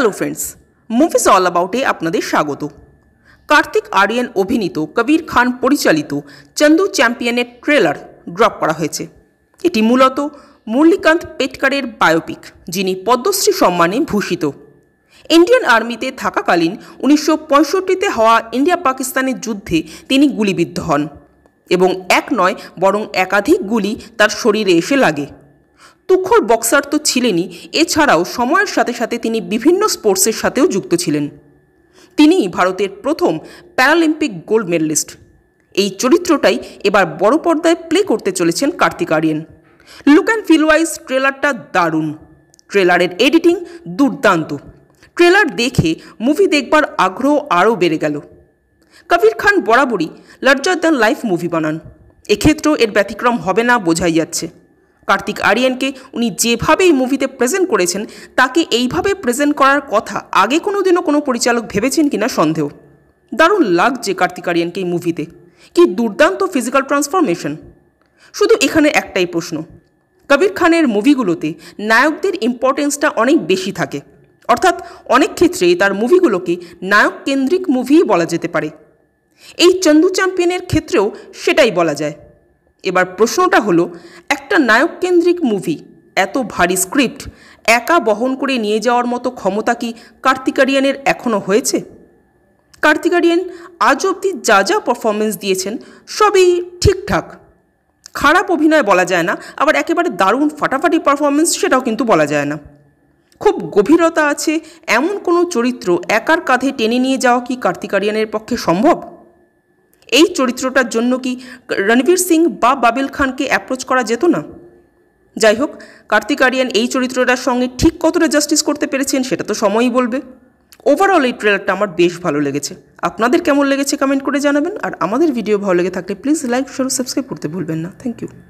hello friends movies all অ্যাবাউটে আপনাদের স্বাগত কার্তিক আরিয়ান অভিনীত কবির খান পরিচালিত চন্দু চ্যাম্পিয়নের ট্রেলার ড্রপ করা হয়েছে এটি মূলত মুরলিকান্ত পেটকারের বায়োপিক যিনি পদ্মশ্রী সম্মানে ভূষিত ইন্ডিয়ান আর্মিতে থাকাকালীন উনিশশো পঁয়ষট্টিতে হওয়া ইন্ডিয়া পাকিস্তানের যুদ্ধে তিনি গুলিবিদ্ধ হন এবং এক নয় বরং একাধিক গুলি তার শরীরে এসে লাগে তুখর বক্সার তো ছিলেনই এছাড়াও সময়ের সাথে সাথে তিনি বিভিন্ন স্পোর্টসের সাথেও যুক্ত ছিলেন তিনি ভারতের প্রথম প্যারালিম্পিক গোল্ড মেডেলিস্ট এই চরিত্রটাই এবার বড় পর্দায় প্লে করতে চলেছেন Kartik Aaryan look and feel wise ট্রেলারটা দারুণ ট্রেলারের এডিটিং দুর্দান্ত ট্রেলার দেখে মুভি দেখবার আগ্রহ আরও বেড়ে গেল কবির খান বরাবরই লার্জার দ্যান লাইফ মুভি বানান এক্ষেত্রেও এর ব্যতিক্রম হবে না বোঝাই যাচ্ছে কার্তিক আরিয়ানকে উনি যেভাবে এই মুভিতে প্রেজেন্ট করেছেন তাকে এইভাবে প্রেজেন্ট করার কথা আগে কোনো দিনও কোনো পরিচালক ভেবেছেন কিনা সন্দেহ দারুণ লাগছে কার্তিক আরিয়ানকে এই মুভিতে কি দুর্দান্ত ফিজিক্যাল ট্রান্সফরমেশন শুধু এখানে একটাই প্রশ্ন কবির খানের মুভিগুলোতে নায়কদের ইম্পর্টেন্সটা অনেক বেশি থাকে অর্থাৎ অনেক ক্ষেত্রে তার মুভিগুলোকে নায়ক কেন্দ্রিক মুভিই বলা যেতে পারে এই চন্দু চ্যাম্পিয়নের ক্ষেত্রেও সেটাই বলা যায় এবার প্রশ্নটা হলো একটা নায়ক কেন্দ্রিক মুভি এত ভারী স্ক্রিপ্ট একা বহন করে নিয়ে যাওয়ার মতো ক্ষমতা কি কার্তিকারিয়ানের এখনও হয়েছে কার্তিকারিয়ান আজ অবধি যা যা পারফরমেন্স দিয়েছেন সবই ঠিকঠাক খারাপ অভিনয় বলা যায় না আবার একেবারে দারুণ ফাটাফাটি পারফরমেন্স সেটাও কিন্তু বলা যায় না খুব গভীরতা আছে এমন কোনো চরিত্র একার কাঁধে টেনে নিয়ে যাওয়া কি কার্তিকারিয়ানের পক্ষে সম্ভব এই চরিত্রটার জন্য কি রণবীর সিং বা বাবিল খানকে অ্যাপ্রোচ করা যেত না যাই হোক কার্তিক আরিয়ান এই চরিত্রটার সঙ্গে ঠিক কতটা জাস্টিস করতে পেরেছেন সেটা তো সময়ই বলবে ওভারঅল এই ট্রেলারটা আমার বেশ ভালো লেগেছে আপনাদের কেমন লেগেছে কমেন্ট করে জানাবেন আর আমাদের ভিডিও ভালো লেগে থাকলে প্লিজ লাইক শেয়ার সাবস্ক্রাইব করতে ভুলবেন না থ্যাংক ইউ